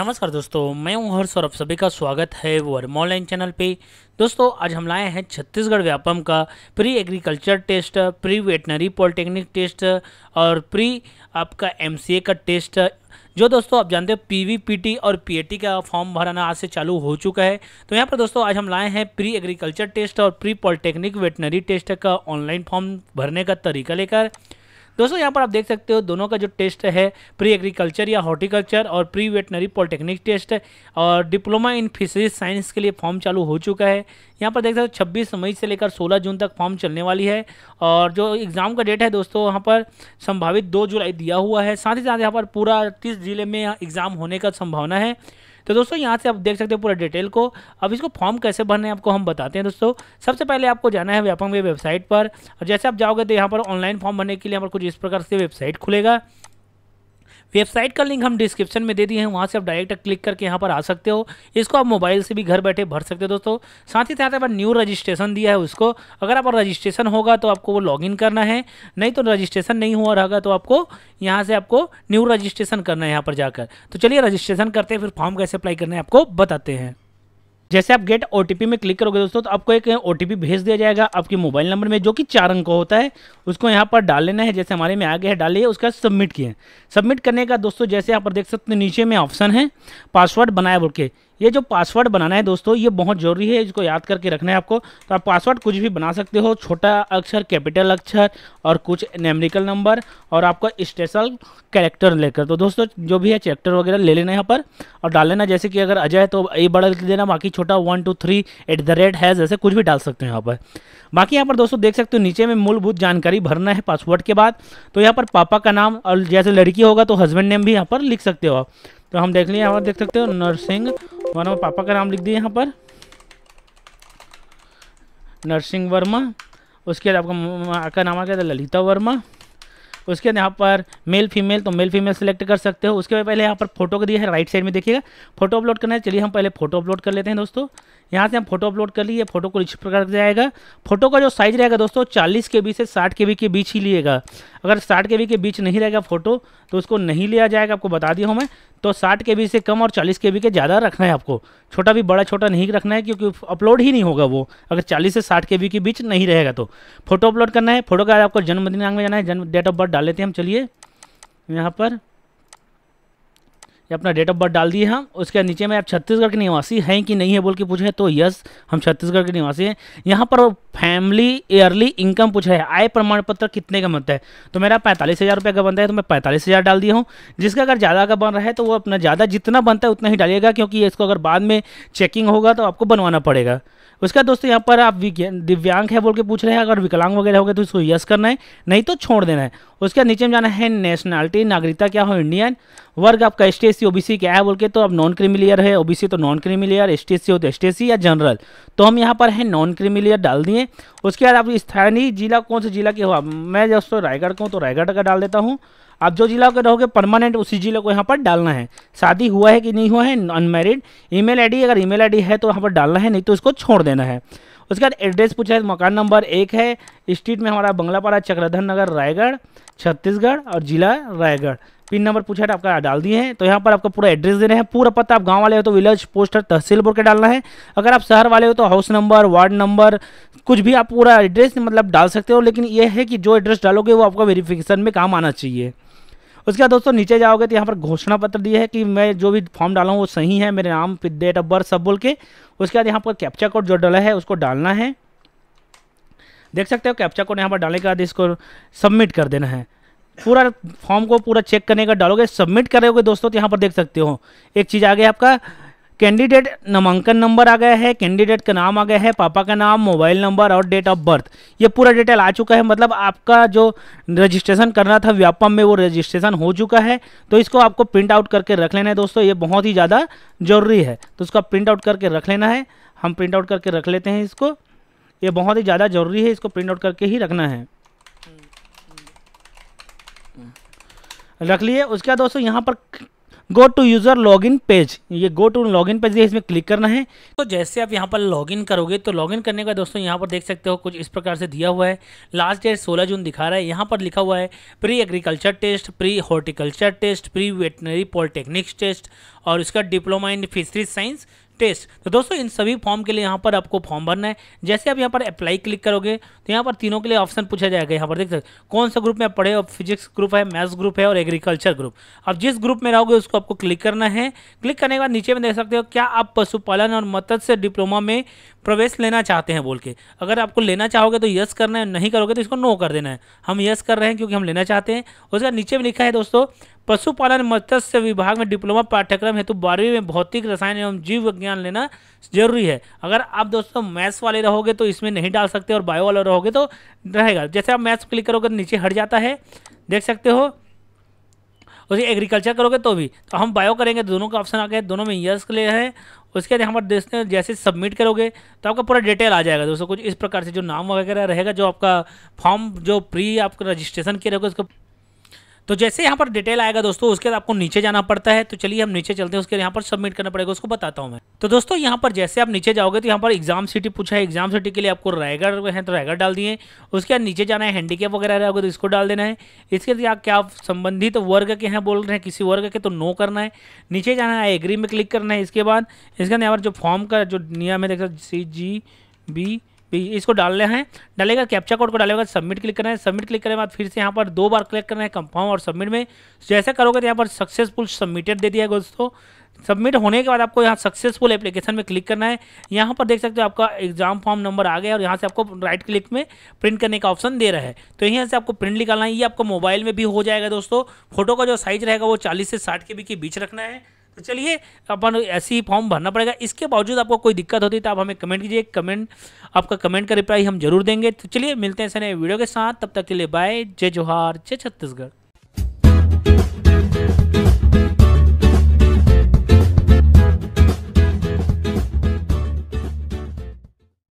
नमस्कार दोस्तों मैं हूं हर्ष और आप सभी का स्वागत है वर्मा ऑनलाइन चैनल पे दोस्तों आज हम लाए हैं छत्तीसगढ़ व्यापम का pre agriculture test pre veterinary polytechnic test और प्री आपका एमसीए का टेस्ट जो दोस्तों आप जानते हो पीवीपीटी और पीएटी का फॉर्म भराना आज से चालू हो चुका है तो यहाँ पर दोस्तों आज हम लाए हैं प्री एग्रीकल्चर टेस्ट और प्री पॉलिटेक्निक वेटनरी टेस्ट का ऑनलाइन फॉर्म भरने का तरीका लेकर दोस्तों यहाँ पर आप देख सकते हो दोनों का जो टेस्ट है प्री एग्रीकल्चर या हॉर्टिकल्चर और प्री वेटनरी पॉलिटेक्निक टेस्ट और डिप्लोमा इन फिशरीज साइंस के लिए फॉर्म चालू हो चुका है यहाँ पर देख सकते हो छब्बीस मई से लेकर सोलह जून तक फॉर्म चलने वाली है और जो एग्ज़ाम का डेट है दोस्तों यहाँ पर संभावित दो जुलाई दिया हुआ है साथ ही साथ यहाँ पर पूरा तीस जिले में एग्ज़ाम होने का संभावना है तो दोस्तों यहाँ से आप देख सकते हो पूरा डिटेल को अब इसको फॉर्म कैसे भरना है आपको हम बताते हैं दोस्तों सबसे पहले आपको जाना है व्यापम की वेबसाइट पर और जैसे आप जाओगे तो यहाँ पर ऑनलाइन फॉर्म भरने के लिए यहाँ पर कुछ इस प्रकार से वेबसाइट खुलेगा वेबसाइट का लिंक हम डिस्क्रिप्शन में दे दिए हैं वहाँ से आप डायरेक्ट क्लिक करके यहाँ पर आ सकते हो इसको आप मोबाइल से भी घर बैठे भर सकते हो दोस्तों साथ ही साथ अगर न्यू रजिस्ट्रेशन दिया है उसको अगर आप रजिस्ट्रेशन होगा तो आपको वो लॉगिन करना है नहीं तो रजिस्ट्रेशन नहीं हुआ रहेगा तो आपको यहाँ से आपको न्यू रजिस्ट्रेशन करना है यहाँ पर जाकर तो चलिए रजिस्ट्रेशन करते हैं फिर फॉर्म कैसे अप्लाई करना है आपको बताते हैं जैसे आप गेट ओटीपी में क्लिक करोगे दोस्तों तो आपको एक ओटीपी भेज दिया जाएगा आपके मोबाइल नंबर में जो कि चार अंक होता है उसको यहाँ पर डाल लेना है जैसे हमारे में आ गया है डालिए उसका सबमिट किए सबमिट करने का दोस्तों जैसे यहाँ पर देख सकते हैं नीचे में ऑप्शन है पासवर्ड बनाए बोल के ये जो पासवर्ड बनाना है दोस्तों ये बहुत ज़रूरी है इसको याद करके रखना है आपको तो आप पासवर्ड कुछ भी बना सकते हो छोटा अक्षर कैपिटल अक्षर और कुछ नेमरिकल नंबर और आपका स्पेशल कैरेक्टर लेकर तो दोस्तों जो भी है चैप्टर वगैरह ले लेना यहाँ पर और डाल लेना जैसे कि अगर अजय तो ये बड़ा लिख देना बाकी छोटा one two three at the rate hash ऐसे कुछ भी डाल सकते हो यहाँ पर बाकी यहाँ पर दोस्तों देख सकते हो नीचे में मूलभूत जानकारी भरना है पासवर्ड के बाद तो यहाँ पर पापा का नाम और जैसे लड़की होगा तो हस्बैंड नेम भी यहाँ पर लिख सकते हो आप तो हम देख लिए यहाँ पर देख सकते हो नर्सिंग वर्मा पापा का नाम लिख दिए यहाँ पर नरसिंह वर्मा उसके बाद आपका आपका नाम आ गया था ललिता वर्मा उसके बाद यहाँ पर मेल फीमेल तो मेल फीमेल सेलेक्ट कर सकते हो उसके बाद पहले यहाँ पर फोटो का दिया है राइट साइड में देखिएगा फोटो अपलोड करना है चलिए हम पहले फोटो अपलोड कर लेते हैं दोस्तों यहाँ से हम फोटो अपलोड कर लिए फोटो को इस प्रकार जाएगा फोटो का जो साइज रहेगा दोस्तों चालीस के बी से साठ के बी के बीच ही लिएगा अगर साठ के के बीच नहीं रहेगा फोटो तो उसको नहीं लिया जाएगा आपको बता दिया हूँ मैं तो साठ के से कम और चालीस के के ज़्यादा रखना है आपको छोटा भी बड़ा छोटा नहीं रखना है क्योंकि अपलोड ही नहीं होगा वो अगर चालीस से साठ के के बीच नहीं रहेगा तो फोटो अपलोड करना है फोटो का आपको जन्मदिनांक में जाना है जन्म डेट ऑफ बर्थ डाल लेते हैं हम चलिए यहाँ पर ये अपना डेट ऑफ बर्थ डाल दिए हम उसके नीचे में आप छत्तीसगढ़ के निवासी हैं कि नहीं है बोल के पूछे तो यस हम छत्तीसगढ़ के निवासी हैं यहाँ पर फैमिली ईयरली इनकम पूछा है आय प्रमाण पत्र कितने का बनता है तो मेरा पैंतालीस हज़ार रुपये का बनता है तो मैं पैंतालीस हज़ार डाल दिया हूँ जिसका अगर ज़्यादा का बन रहा है तो वो अपना ज़्यादा जितना बनता है उतना ही डालिएगा क्योंकि इसको अगर बाद में चेकिंग होगा तो आपको बनवाना पड़ेगा उसके बाद दोस्तों यहाँ पर आप दिव्यांग है बोल के पूछ रहे हैं अगर विकलांग वगैरह हो गए तो उसको यस करना है नहीं तो छोड़ देना है उसके बाद नीचे में जाना है नेशनलिटी नागरिकता क्या हो इंडियन वर्ग आपका एस टी ओबीसी क्या है बोल के तो अब नॉन क्रिमिलियर है ओबीसी तो नॉन क्रिमिलियर एस टी हो तो एस या जनरल तो हम यहाँ पर है नॉन क्रिमिलियर डाल दिए उसके बाद आप स्थानीय जिला कौन से जिला के हो मैं दोस्तों रायगढ़ का हूँ तो रायगढ़ का डाल देता हूँ आप जो जिला के रहोगे परमानेंट उसी जिले को यहाँ पर डालना है शादी हुआ है कि नहीं हुआ है अनमेरिड ईमेल आईडी अगर ईमेल आईडी है तो यहाँ पर डालना है नहीं तो इसको छोड़ देना है उसके बाद एड्रेस पूछा है तो मकान नंबर एक है स्ट्रीट में हमारा बंगलापारा चक्रधर नगर रायगढ़ छत्तीसगढ़ और जिला रायगढ़ पिन नंबर पूछा है तो आपका डाल दिए हैं तो यहाँ पर आपको पूरा एड्रेस देना है पूरा पता आप गांव वाले हो तो विलेज पोस्टर तहसील बोर्ड के डालना है अगर आप शहर वाले हो तो हाउस नंबर वार्ड नंबर कुछ भी आप पूरा एड्रेस मतलब डाल सकते हो लेकिन यह है कि जो एड्रेस डालोगे वो आपका वेरिफिकेशन में काम आना चाहिए उसके बाद दोस्तों नीचे जाओगे तो यहाँ पर घोषणा पत्र दिए है कि मैं जो भी फॉर्म डाला हूँ वो सही है मेरे नाम फिर डेट ऑफ बर्थ सब बोल के उसके बाद यहाँ पर कैप्चा कोड जो डाला है उसको डालना है देख सकते हो कैप्चा कोड यहाँ पर डालने के बाद इसको सबमिट कर देना है पूरा फॉर्म को पूरा चेक करने का डालोगे सबमिट करोगे दोस्तों तो यहाँ पर देख सकते हो एक चीज़ आ गया आपका कैंडिडेट नामांकन नंबर आ गया है कैंडिडेट का नाम आ गया है पापा का नाम मोबाइल नंबर और डेट ऑफ बर्थ ये पूरा डिटेल आ चुका है मतलब आपका जो रजिस्ट्रेशन करना था व्यापम में वो रजिस्ट्रेशन हो चुका है तो इसको आपको प्रिंट आउट करके रख लेना है दोस्तों ये बहुत ही ज़्यादा ज़रूरी है तो उसका प्रिंट आउट करके रख लेना है हम प्रिंट आउट करके रख लेते हैं इसको ये बहुत ही ज़्यादा ज़रूरी है इसको प्रिंट आउट करके ही रखना है रख लिए उसके बाद दोस्तों यहाँ पर go to user login page ये गो टू लॉगिन पेज इसमें क्लिक करना है तो जैसे आप यहाँ पर लॉगिन करोगे तो लॉगिन करने का दोस्तों यहाँ पर देख सकते हो कुछ इस प्रकार से दिया हुआ है लास्ट डेट सोलह जून दिखा रहा है यहाँ पर लिखा हुआ है pre agriculture test pre horticulture test pre veterinary polytechnics test और इसका diploma in fisheries science test तो दोस्तों इन सभी फॉर्म के लिए यहाँ पर आपको फॉर्म भरना है जैसे आप यहाँ पर अप्लाई क्लिक करोगे तो यहाँ पर तीनों के लिए ऑप्शन पूछा जाएगा यहाँ पर देख सकते कौन सा ग्रुप में आप पढ़े फिजिक्स ग्रुप है मैथ्स ग्रुप है और एग्रीकल्चर ग्रुप आप जिस ग्रुप में रहोगे उसको आपको क्लिक करना है क्लिक करने के बाद नीचे में देख सकते हो क्या आप पशुपालन और मत्स्य डिप्लोमा में प्रवेश लेना चाहते हैं बोल के अगर आपको लेना चाहोगे तो यस करना है नहीं करोगे तो इसको नो कर देना है हम यस कर रहे हैं क्योंकि हम लेना चाहते हैं उसके बाद नीचे भी लिखा है दोस्तों पशुपालन मत्स्य विभाग में डिप्लोमा पाठ्यक्रम हेतु बारहवीं में भौतिक रसायन एवं जीव विज्ञान लेना जरूरी है अगर आप दोस्तों मैथ्स वाले रहोगे तो इसमें नहीं डाल सकते और बायो वाले रहोगे तो रहेगा जैसे आप मैथ्स क्लिक करोगे तो नीचे हट जाता है देख सकते हो उसके तो एग्रीकल्चर करोगे तो भी तो हम बायो करेंगे दोनों का ऑप्शन आ गया दोनों में यस के लिए है उसके बाद हमारे देश ने जैसे सबमिट करोगे तो आपका पूरा डिटेल आ जाएगा दोस्तों कुछ इस प्रकार से जो नाम वगैरह रहेगा जो आपका फॉर्म जो प्री आपका रजिस्ट्रेशन किया रहेगा उसको तो जैसे यहाँ पर डिटेल आएगा दोस्तों उसके बाद आपको नीचे जाना पड़ता है तो चलिए हम नीचे चलते हैं उसके यहाँ पर सबमिट करना पड़ेगा उसको बताता हूँ मैं तो दोस्तों यहाँ पर जैसे आप नीचे जाओगे तो यहाँ पर एग्जाम सिटी पूछा है एग्जाम सिटी के लिए आपको रायगढ़ है तो रायगढ़ डाल दिए उसके बाद नीचे जाना है हैंडीकेप वगैरह रहोगे तो इसको डाल देना है इसके लिए आप क्या संबंधित वर्ग के हैं बोल रहे हैं किसी वर्ग के तो नो करना है नीचे जाना है एग्री में क्लिक करना है इसके बाद इसके बाद यहाँ पर जो फॉर्म का जो नियम है देखा सी जी बी इसको डालना है डालेगा कैप्चा कोड को डालेगा सबमिट क्लिक करना है सबमिट क्लिक करने के बाद फिर से यहाँ पर दो बार क्लिक करना है कंफर्म और सबमिट में जैसा करोगे तो यहाँ पर सक्सेसफुल सबमिटेड दे दिया दोस्तों सबमिट होने के बाद आपको यहाँ सक्सेसफुल एप्लीकेशन में क्लिक करना है यहाँ पर देख सकते हो आपका एग्जाम फॉर्म नंबर आ गया और यहाँ से आपको राइट क्लिक में प्रिंट करने का ऑप्शन दे रहा है तो यहाँ से आपको प्रिंट निकालना है ये आपको मोबाइल में भी हो जाएगा दोस्तों फोटो का जो साइज रहेगा वो चालीस से साठ के बी के बीच रखना है तो चलिए अपन ऐसी ही फॉर्म भरना पड़ेगा इसके बावजूद आपको कोई दिक्कत होती है तो आप हमें कमेंट कीजिए कमेंट आपका कमेंट का रिप्लाई हम जरूर देंगे तो चलिए मिलते हैं सर वीडियो के साथ तब तक के लिए बाय जय जोहार जय छत्तीसगढ़